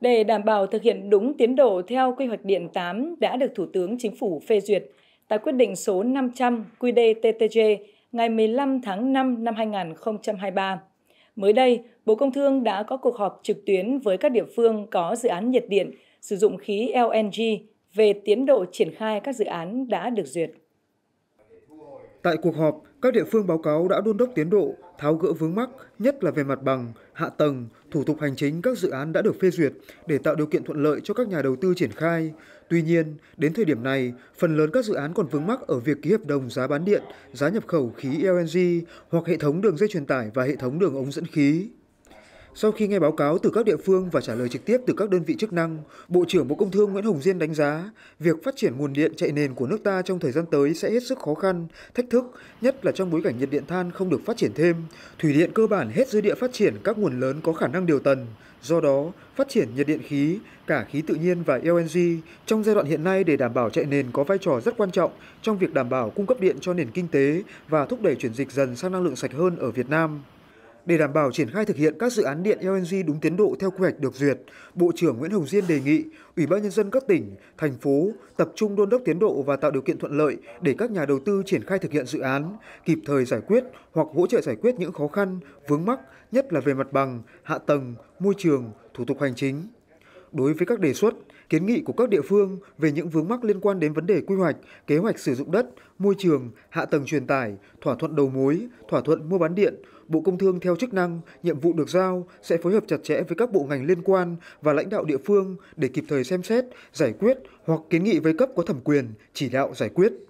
Để đảm bảo thực hiện đúng tiến độ theo quy hoạch điện 8 đã được Thủ tướng Chính phủ phê duyệt, tại quyết định số 500 QĐ-TTG ngày 15 tháng 5 năm 2023. Mới đây, Bộ Công Thương đã có cuộc họp trực tuyến với các địa phương có dự án nhiệt điện sử dụng khí LNG về tiến độ triển khai các dự án đã được duyệt. Tại cuộc họp, các địa phương báo cáo đã đôn đốc tiến độ, tháo gỡ vướng mắc, nhất là về mặt bằng, hạ tầng, thủ tục hành chính các dự án đã được phê duyệt để tạo điều kiện thuận lợi cho các nhà đầu tư triển khai. Tuy nhiên, đến thời điểm này, phần lớn các dự án còn vướng mắc ở việc ký hợp đồng giá bán điện, giá nhập khẩu khí LNG hoặc hệ thống đường dây truyền tải và hệ thống đường ống dẫn khí. Sau khi nghe báo cáo từ các địa phương và trả lời trực tiếp từ các đơn vị chức năng, Bộ trưởng Bộ Công Thương Nguyễn Hồng Diên đánh giá việc phát triển nguồn điện chạy nền của nước ta trong thời gian tới sẽ hết sức khó khăn, thách thức, nhất là trong bối cảnh nhiệt điện than không được phát triển thêm. Thủy điện cơ bản hết dư địa phát triển các nguồn lớn có khả năng điều tần. Do đó, phát triển nhiệt điện khí, cả khí tự nhiên và LNG e trong giai đoạn hiện nay để đảm bảo chạy nền có vai trò rất quan trọng trong việc đảm bảo cung cấp điện cho nền kinh tế và thúc đẩy chuyển dịch dần sang năng lượng sạch hơn ở Việt Nam. Để đảm bảo triển khai thực hiện các dự án điện LNG đúng tiến độ theo quy hoạch được duyệt, Bộ trưởng Nguyễn Hồng Diên đề nghị Ủy ban nhân dân các tỉnh, thành phố tập trung đôn đốc tiến độ và tạo điều kiện thuận lợi để các nhà đầu tư triển khai thực hiện dự án, kịp thời giải quyết hoặc hỗ trợ giải quyết những khó khăn, vướng mắc, nhất là về mặt bằng, hạ tầng, môi trường, thủ tục hành chính đối với các đề xuất, kiến nghị của các địa phương về những vướng mắc liên quan đến vấn đề quy hoạch, kế hoạch sử dụng đất, môi trường, hạ tầng truyền tải, thỏa thuận đầu mối, thỏa thuận mua bán điện, Bộ Công Thương theo chức năng, nhiệm vụ được giao sẽ phối hợp chặt chẽ với các bộ ngành liên quan và lãnh đạo địa phương để kịp thời xem xét, giải quyết hoặc kiến nghị với cấp có thẩm quyền chỉ đạo giải quyết.